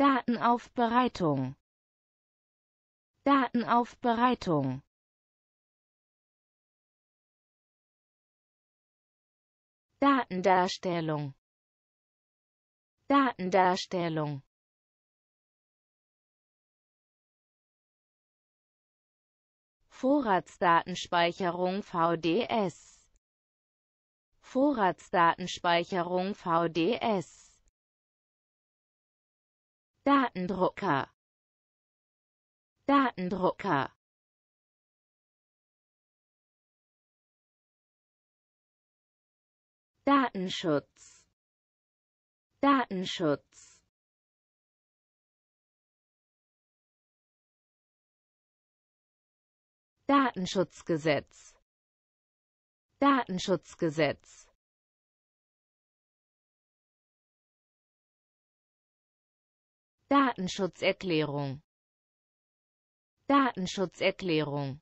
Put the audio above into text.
Datenaufbereitung Datenaufbereitung Datendarstellung Datendarstellung Vorratsdatenspeicherung VDS Vorratsdatenspeicherung VDS Datendrucker Datendrucker Datenschutz Datenschutz Datenschutzgesetz Datenschutzgesetz Datenschutzerklärung Datenschutzerklärung